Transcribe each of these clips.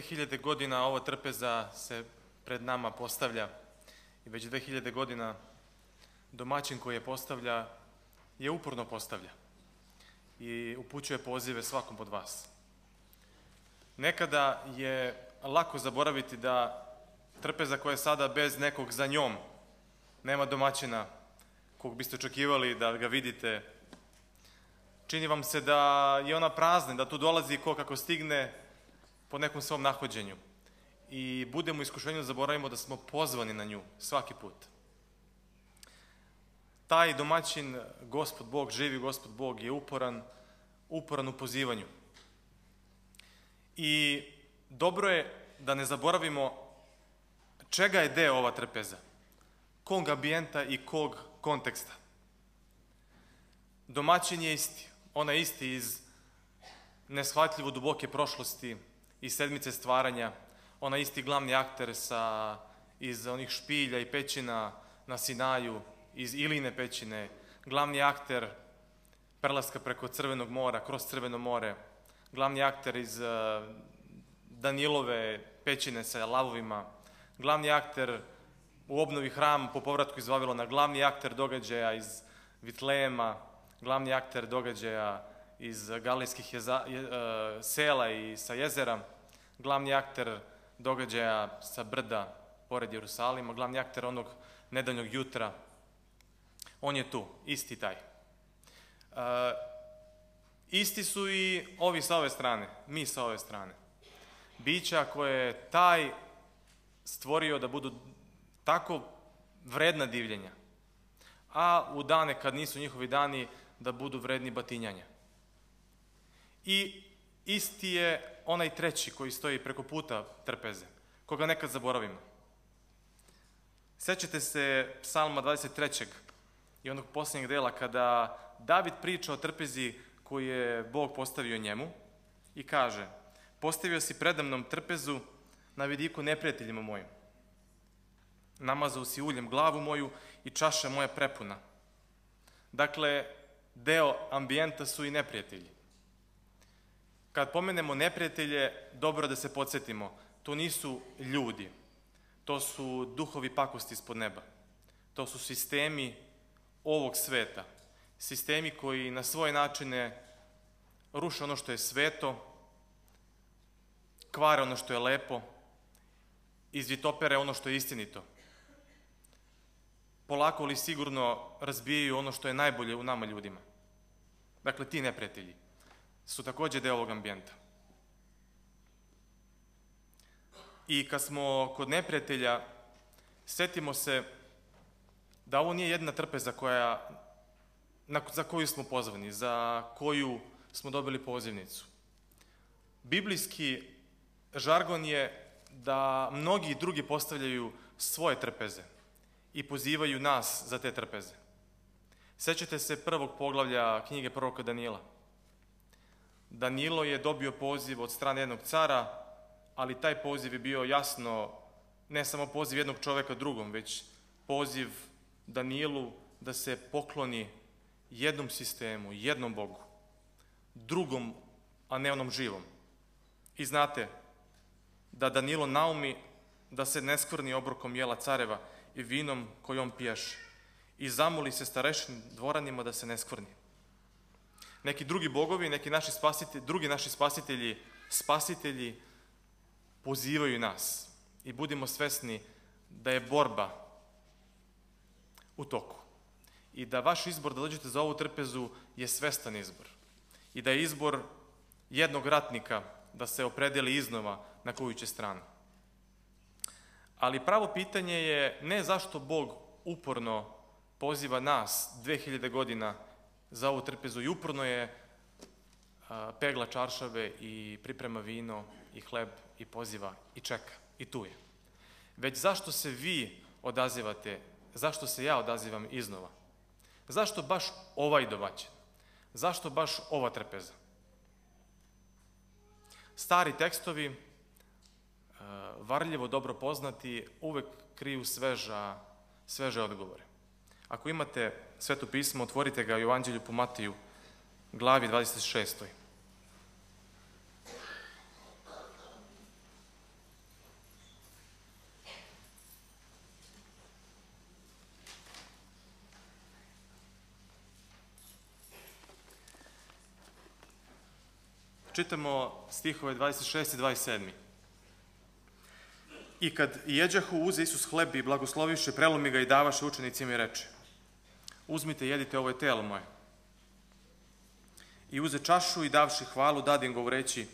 2000 godina ova trpeza se pred nama postavlja i već 2000 godina domaćin koji je postavlja je uporno postavlja i upućuje pozive svakom od vas. Nekada je lako zaboraviti da trpeza koja je sada bez nekog za njom nema domaćina kog biste očekivali da ga vidite. Čini vam se da je ona prazna, da tu dolazi ko kako stigne, po nekom svom nahođenju i budemo u iskušenju da zaboravimo da smo pozvani na nju svaki put. Taj domaćin, gospod Bog, živi gospod Bog, je uporan, uporan u pozivanju. I dobro je da ne zaboravimo čega je deo ova trpeza, kog ambijenta i kog konteksta. Domaćin je isti, ona je isti iz neshvatljivo duboke prošlosti, iz sedmice stvaranja, ona isti glavni akter sa, iz onih špilja i pećina na Sinaju, iz Iline pećine, glavni akter prelaska preko Crvenog mora, kroz Crveno more, glavni akter iz eh, Danilove pećine sa lavovima, glavni akter u obnovi hram po povratku iz Vavilona, glavni akter događaja iz Vitlejema, glavni akter događaja iz galijskih eh, sela i sa jezera, glavni akter događaja sa brda pored Jerusalima, glavni akter onog nedeljnog jutra, on je tu, isti taj. Uh, isti su i ovi sa ove strane, mi sa ove strane. Bića koje je taj stvorio da budu tako vredna divljenja, a u dane kad nisu njihovi dani da budu vredni batinjanja. I Isti je onaj treći koji stoji preko puta trpeze, koga nekad zaboravimo. Sećate se psalma 23. i onog posljednjeg dela kada David priča o trpezi koju je Bog postavio njemu i kaže Postavio si predamnom trpezu na vidiku neprijateljima mojim. Namazao si uljem glavu moju i čaša moja prepuna. Dakle, deo ambijenta su i neprijatelji. Kad pomenemo neprijatelje, dobro da se podsjetimo, to nisu ljudi, to su duhovi pakosti ispod neba. To su sistemi ovog sveta, sistemi koji na svoje načine ruše ono što je sveto, kvare ono što je lepo, izvitopere ono što je istinito. Polako li sigurno razbijaju ono što je najbolje u nama ljudima. Dakle, ti neprijatelji su takođe deo ovog ambijenta. I kad smo kod neprijatelja, setimo se da ovo nije jedna trpeza koja, na, za koju smo pozvani, za koju smo dobili pozivnicu. Biblijski žargon je da mnogi drugi postavljaju svoje trpeze i pozivaju nas za te trpeze. Sećate se prvog poglavlja knjige proroka Danila – Danilo je dobio poziv od strane jednog cara, ali taj poziv je bio jasno, ne samo poziv jednog čoveka drugom, već poziv Danilu da se pokloni jednom sistemu, jednom Bogu, drugom, a ne onom živom. I znate da Danilo naumi da se ne obrokom jela careva i vinom kojom piješ i zamoli se starešim dvoranima da se ne neki drugi bogovi, neki naši spasitelji, drugi naši spasitelji, spasitelji pozivaju nas. I budimo svesni da je borba u toku. I da vaš izbor da dođete za ovu trpezu je svestan izbor. I da je izbor jednog ratnika da se opredeli iznova na koju će stranu. Ali pravo pitanje je ne zašto Bog uporno poziva nas 2000 godina za ovu trpezu i uporno je pegla čaršave i priprema vino i hleb i poziva i čeka i tu je. Već zašto se vi odazivate, zašto se ja odazivam iznova? Zašto baš ovaj domaćin? Zašto baš ova trpeza? Stari tekstovi, varljivo dobro poznati, uvek kriju sveža, sveže odgovore. Ako imate sveto pismo, otvorite ga u Evanđelju po Matiju, glavi 26. Čitamo stihove 26 i 27. I kad jeđahu uze Isus hleb i blagosloviše, prelomi ga i davaše učenicima i reče – uzmite, jedite, ovo je telo moje. I uze čašu i davši hvalu, dadim govoreći,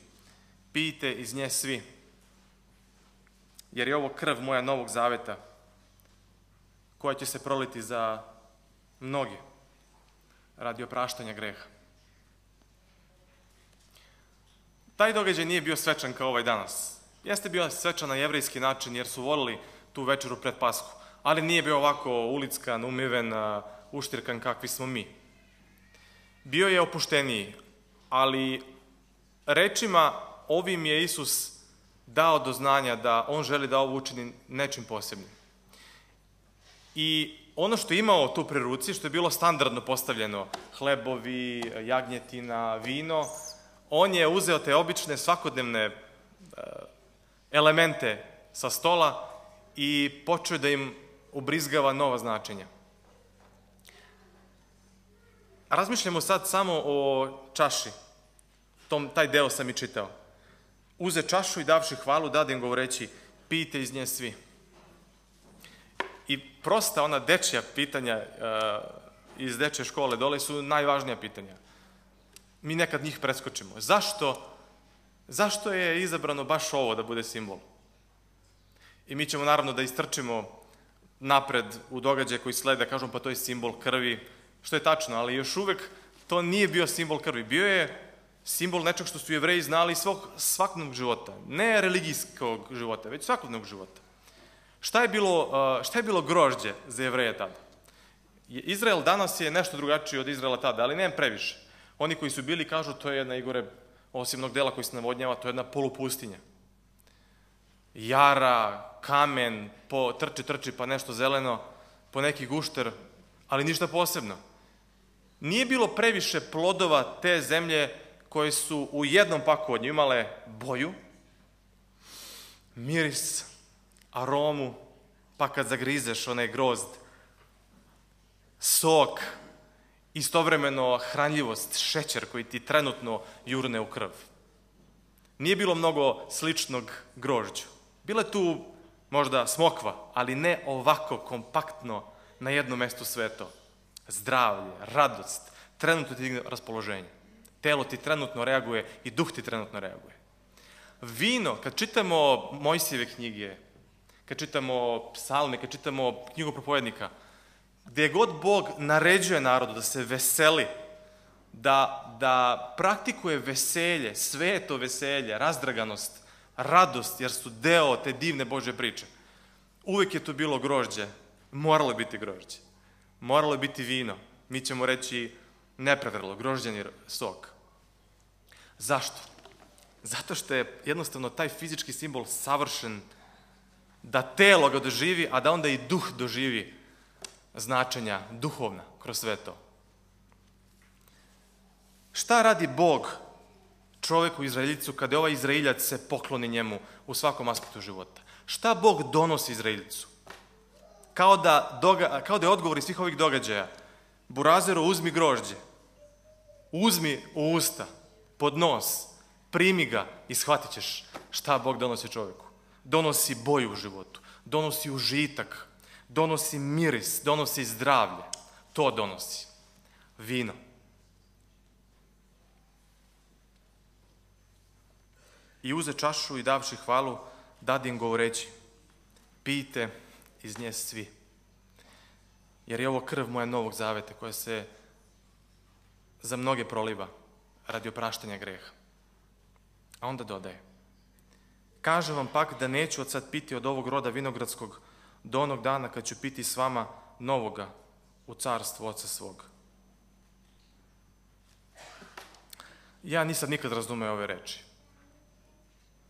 pijte iz nje svi, jer je ovo krv moja novog zaveta, koja će se proliti za mnoge radi opraštanja greha. Taj događaj nije bio svečan kao ovaj danas. Jeste bio svečan na jevrejski način jer su volili tu večeru pred Pasku, ali nije bio ovako ulickan, umiven, uštirkan kakvi smo mi. Bio je opušteniji, ali rečima ovim je Isus dao do znanja da on želi da ovo učini nečim posebnim. I ono što je imao tu pri ruci, što je bilo standardno postavljeno, hlebovi, jagnjetina, vino, on je uzeo te obične svakodnevne e, elemente sa stola i počeo da im ubrizgava nova značenja razmišljamo sad samo o čaši. Tom, taj deo sam i čitao. Uze čašu i davši hvalu, dadim govoreći, pijte iz nje svi. I prosta ona dečja pitanja e, iz dečje škole dole su najvažnija pitanja. Mi nekad njih preskočimo. Zašto, zašto je izabrano baš ovo da bude simbol? I mi ćemo naravno da istrčimo napred u događaje koji slede, da kažemo pa to je simbol krvi, što je tačno, ali još uvek to nije bio simbol krvi. Bio je simbol nečeg što su jevreji znali svog svakodnog života. Ne religijskog života, već svakodnog života. Šta je bilo, šta je bilo grožđe za jevreje tada? Izrael danas je nešto drugačiji od Izraela tada, ali nemam previše. Oni koji su bili kažu to je jedna Igore osimnog dela koji se navodnjava, to je jedna polupustinja. Jara, kamen, po, trči, trči, pa nešto zeleno, po neki gušter, ali ništa posebno nije bilo previše plodova te zemlje koje su u jednom pakovanju imale boju, miris, aromu, pa kad zagrizeš onaj grozd, sok, istovremeno hranljivost, šećer koji ti trenutno jurne u krv. Nije bilo mnogo sličnog grožđu. Bila tu možda smokva, ali ne ovako kompaktno na jednom mestu sve to zdravlje, radost, trenutno ti digne raspoloženje. Telo ti trenutno reaguje i duh ti trenutno reaguje. Vino, kad čitamo Mojsijeve knjige, kad čitamo psalme, kad čitamo knjigu propovednika, gde god Bog naređuje narodu da se veseli, da, da praktikuje veselje, sveto veselje, razdraganost, radost, jer su deo te divne Bože priče. Uvek je to bilo grožđe, moralo biti grožđe moralo je biti vino. Mi ćemo reći neprevrlo, grožđani sok. Zašto? Zato što je jednostavno taj fizički simbol savršen da telo ga doživi, a da onda i duh doživi značenja duhovna kroz sve to. Šta radi Bog čoveku Izraeljicu kada je ovaj Izraeljac se pokloni njemu u svakom aspektu života? Šta Bog donosi Izraeljicu? kao da, doga, kao da je odgovor iz svih ovih događaja. Burazero, uzmi grožđe. Uzmi u usta, pod nos, primi ga i shvatit ćeš šta Bog donosi čovjeku. Donosi boju u životu, donosi užitak, donosi miris, donosi zdravlje. To donosi. Vino. I uze čašu i davši hvalu, dadim govoreći, pijte, iz nje svi. Jer je ovo krv moja novog zaveta koja se za mnoge proliva radi opraštanja greha. A onda dodaje. Kažem vam pak da neću od sad piti od ovog roda vinogradskog do onog dana kad ću piti s vama novoga u carstvu oca svog. Ja nisam nikad razumeo ove reči.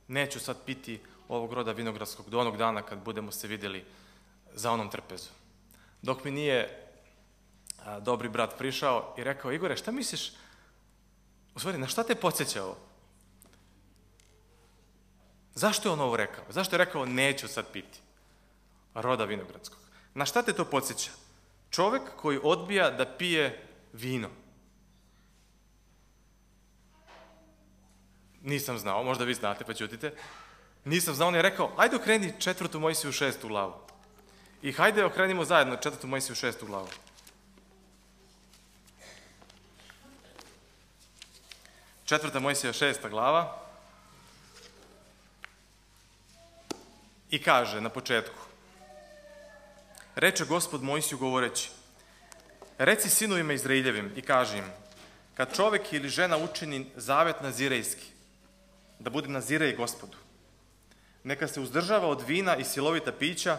Neću sad piti ovog roda vinogradskog do onog dana kad budemo se videli za onom trpezu. Dok mi nije a, dobri brat prišao i rekao, Igore, šta misliš, u stvari, na šta te podsjeća ovo? Zašto je on ovo rekao? Zašto je rekao, neću sad piti? Roda vinogradskog. Na šta te to podsjeća? Čovek koji odbija da pije vino. Nisam znao, možda vi znate pa ćutite. Nisam znao, on je rekao, ajde kreni četvrtu moj si u šestu lavu. I hajde okrenimo zajedno četvrtu Mojsiju šestu glavu. Četvrta Mojsija šesta glava. I kaže na početku. Reče gospod Mojsiju govoreći. Reci sinovima Izraeljevim i kaži im. Kad čovek ili žena učini zavet nazirejski, da bude nazirej gospodu, neka se uzdržava od vina i silovita pića,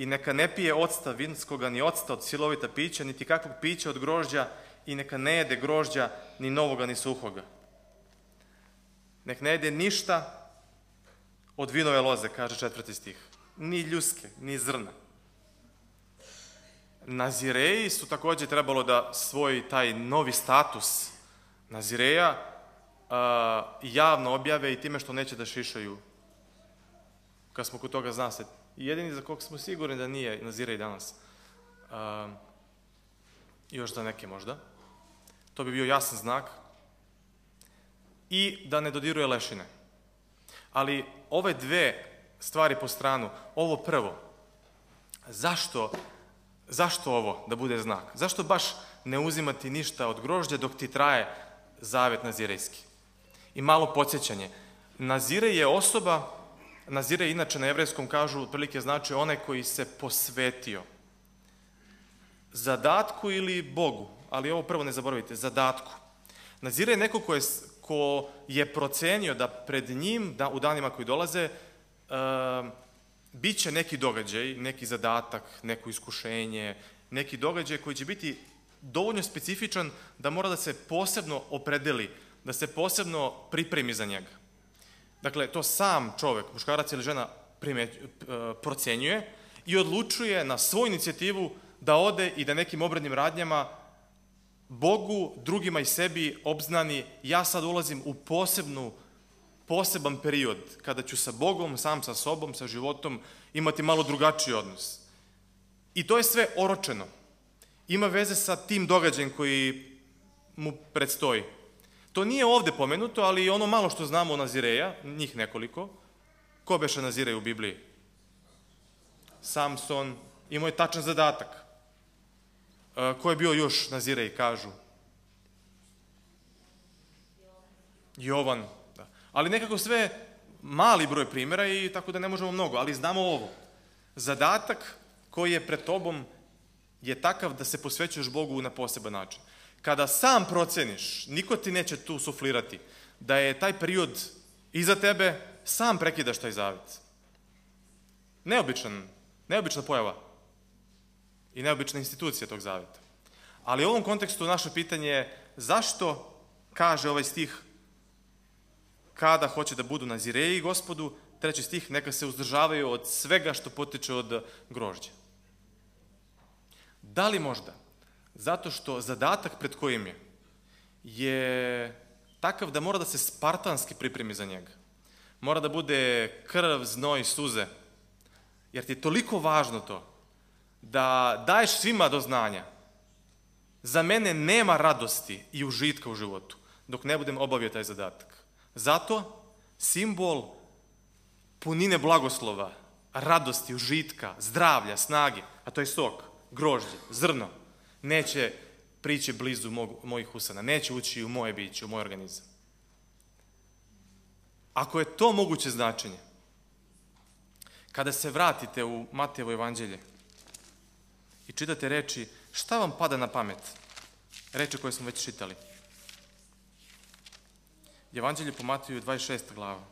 i neka ne pije octa vinskoga ni octa od silovita pića, niti kakvog pića od grožđa i neka ne jede grožđa ni novoga ni suhoga. Nek ne jede ništa od vinove loze, kaže četvrti stih. Ni ljuske, ni zrna. Nazireji su takođe trebalo da svoj taj novi status Nazireja uh, javno objave i time što neće da šišaju. Kad smo kod toga, zna se, i jedini za kog smo sigurni da nije nazira i danas. Uh, još za neke možda. To bi bio jasan znak. I da ne dodiruje lešine. Ali ove dve stvari po stranu, ovo prvo, zašto, zašto ovo da bude znak? Zašto baš ne uzimati ništa od grožđa dok ti traje zavet nazirejski? I malo podsjećanje. Nazire je osoba Nazire inače na evrejskom kažu otprilike znači onaj koji se posvetio. Zadatku ili Bogu, ali ovo prvo ne zaboravite, zadatku. Nazire je neko ko je, ko je procenio da pred njim da, u danima koji dolaze e, ehm, bit će neki događaj, neki zadatak, neko iskušenje, neki događaj koji će biti dovoljno specifičan da mora da se posebno opredeli, da se posebno pripremi za njega. Dakle, to sam čovek, muškarac ili žena, e, procenjuje i odlučuje na svoju inicijativu da ode i da nekim obrednim radnjama Bogu, drugima i sebi obznani ja sad ulazim u posebnu, poseban period kada ću sa Bogom, sam sa sobom, sa životom imati malo drugačiji odnos. I to je sve oročeno. Ima veze sa tim događajem koji mu predstoji. To nije ovde pomenuto, ali ono malo što znamo o Nazireja, njih nekoliko, ko beše Nazirej u Bibliji? Samson, imao je tačan zadatak. E, ko je bio još Nazirej, kažu? Jovan. Da. Ali nekako sve mali broj primjera i tako da ne možemo mnogo, ali znamo ovo. Zadatak koji je pred tobom je takav da se posvećuješ Bogu na poseban način kada sam proceniš, niko ti neće tu suflirati, da je taj period iza tebe, sam prekidaš taj zavet. Neobičan, neobična pojava i neobična institucija tog zaveta. Ali u ovom kontekstu naše pitanje je zašto kaže ovaj stih kada hoće da budu nazireji gospodu, treći stih, neka se uzdržavaju od svega što potiče od grožđa. Da li možda Zato što zadatak pred kojim je, je takav da mora da se spartanski pripremi za njega. Mora da bude krv, znoj, suze. Jer ti je toliko važno to da daješ svima do znanja. Za mene nema radosti i užitka u životu dok ne budem obavio taj zadatak. Zato simbol punine blagoslova, radosti, užitka, zdravlja, snage, a to je sok, grožđe, zrno, neće prići blizu mog, mojih usana, neće ući u moje biće, u moj organizam. Ako je to moguće značenje, kada se vratite u Matejevo evanđelje i čitate reči, šta vam pada na pamet? Reči koje smo već čitali. Evanđelje po Mateju 26. glava.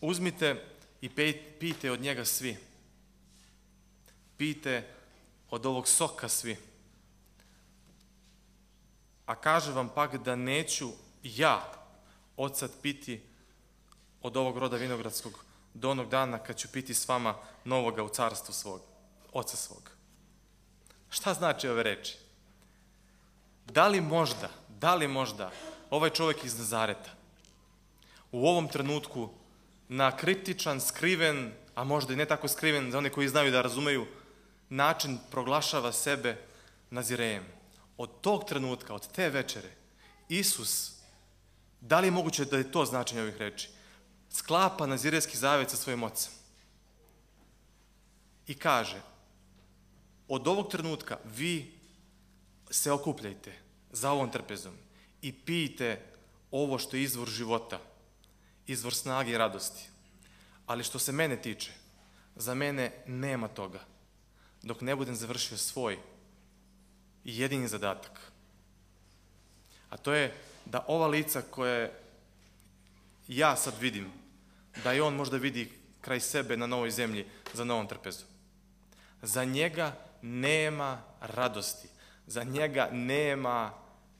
Uzmite i pijte od njega svi. Pijte od ovog soka svi. A kaže vam pak da neću ja od sad piti od ovog roda vinogradskog do onog dana kad ću piti s vama novoga u carstvu svog, oca svog. Šta znači ove reči? Da li možda, da li možda ovaj čovjek iz Nazareta u ovom trenutku na kriptičan, skriven, a možda i ne tako skriven za one koji znaju da razumeju, način proglašava sebe nazirejem. Od tog trenutka, od te večere, Isus, da li je moguće da je to značenje ovih reči, sklapa nazirejski zavet sa svojim ocem i kaže, od ovog trenutka vi se okupljajte za ovom trpezom i pijte ovo što je izvor života – izvor snage i radosti. Ali što se mene tiče, za mene nema toga dok ne budem završio svoj i jedini zadatak. A to je da ova lica koje ja sad vidim, da i on možda vidi kraj sebe na novoj zemlji za novom trpezu. Za njega nema radosti, za njega nema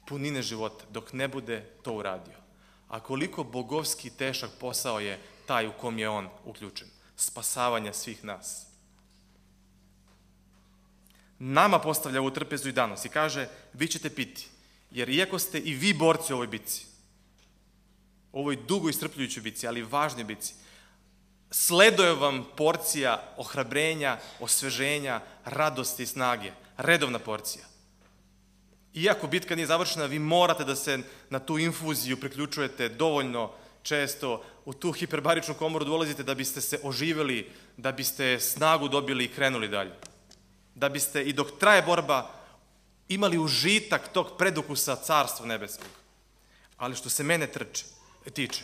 punine života dok ne bude to uradio a koliko bogovski tešak posao je taj u kom je on uključen. Spasavanje svih nas. Nama postavlja ovu trpezu i danos i kaže, vi ćete piti, jer iako ste i vi borci u ovoj bici, ovoj dugo istrpljujućoj bici, ali važnoj bici, sleduje vam porcija ohrabrenja, osveženja, radosti i snage. Redovna porcija iako bitka nije završena, vi morate da se na tu infuziju priključujete dovoljno često, u tu hiperbaričnu komoru dolazite da biste se oživeli, da biste snagu dobili i krenuli dalje. Da biste i dok traje borba imali užitak tog predukusa carstva nebeskog. Ali što se mene trče, tiče,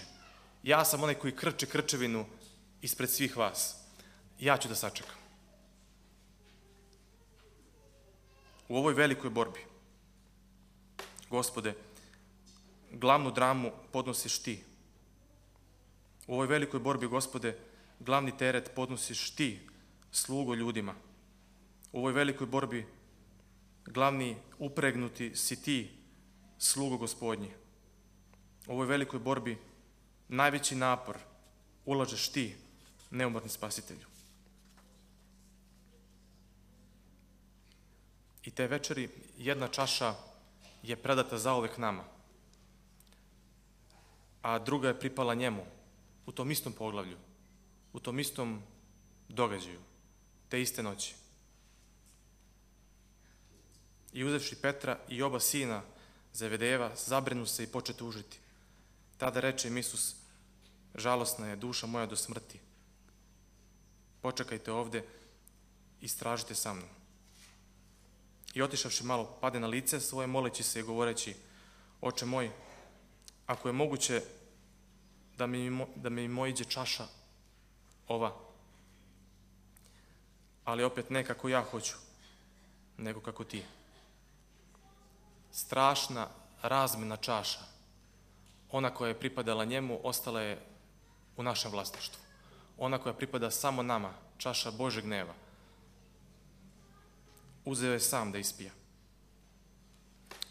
ja sam onaj koji krče krčevinu ispred svih vas. Ja ću da sačekam. U ovoj velikoj borbi Gospode, glavnu dramu podnosiš ti. U ovoj velikoj borbi, Gospode, glavni teret podnosiš ti, slugo ljudima. U ovoj velikoj borbi glavni upregnuti si ti, slugo gospodnji. U ovoj velikoj borbi najveći napor ulažeš ti, neumorni spasitelju. I te večeri jedna čaša je predata zaovek nama, a druga je pripala njemu, u tom istom poglavlju, u tom istom događaju, te iste noći. I uzevši Petra i oba sina Zevedeva, zabrenu se i poče tužiti. Tada reče im Isus, žalosna je duša moja do smrti. Počekajte ovde i stražite sa mnom. I otišavši malo, pade na lice svoje, moleći se i govoreći, oče moj, ako je moguće da mi, da mi mojiđe čaša ova, ali opet ne kako ja hoću, nego kako ti. Strašna razmena čaša, ona koja je pripadala njemu, ostala je u našem vlasništvu. Ona koja pripada samo nama, čaša Božeg gneva, uzeo je sam da ispija.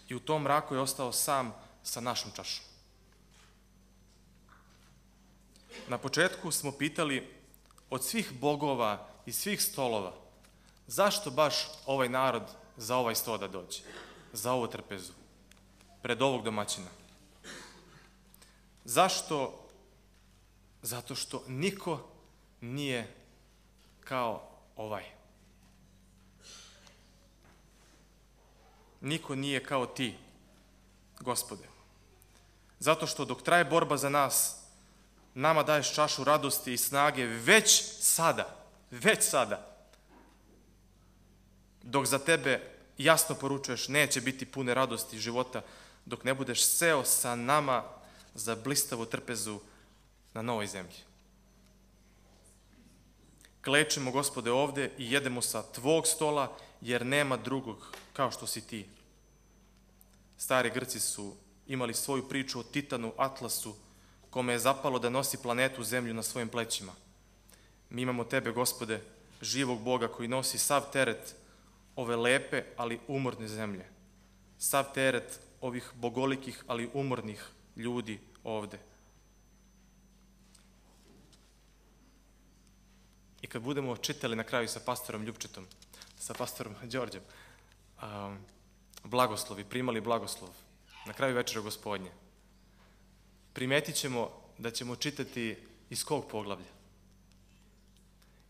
I u tom mraku je ostao sam sa našom čašom. Na početku smo pitali od svih bogova i svih stolova zašto baš ovaj narod za ovaj sto da dođe, za ovu trpezu, pred ovog domaćina. Zašto? Zato što niko nije kao ovaj. niko nije kao ti, gospode. Zato što dok traje borba za nas, nama daješ čašu radosti i snage već sada, već sada. Dok za tebe jasno poručuješ, neće biti pune radosti života, dok ne budeš seo sa nama za blistavu trpezu na novoj zemlji. Klečemo, gospode, ovde i jedemo sa tvog stola jer nema drugog kao što si ti. Stari Grci su imali svoju priču o Titanu Atlasu, kome je zapalo da nosi planetu zemlju na svojim plećima. Mi imamo tebe, gospode, živog Boga koji nosi sav teret ove lepe, ali umorne zemlje. Sav teret ovih bogolikih, ali umornih ljudi ovde. I kad budemo čitali na kraju sa pastorom Ljubčetom, sa pastorom Đorđem, um, blagoslov i primali blagoslov na kraju večera gospodnje, primetit ćemo da ćemo čitati iz kog poglavlja?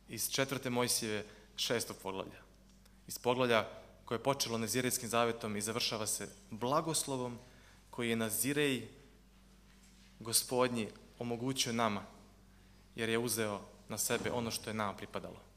Iz četvrte Mojsijeve šestog poglavlja. Iz poglavlja koje je počelo Nazirejskim zavetom i završava se blagoslovom koji je Nazirej gospodnji omogućio nama, jer je uzeo na sebe ono što je nama pripadalo.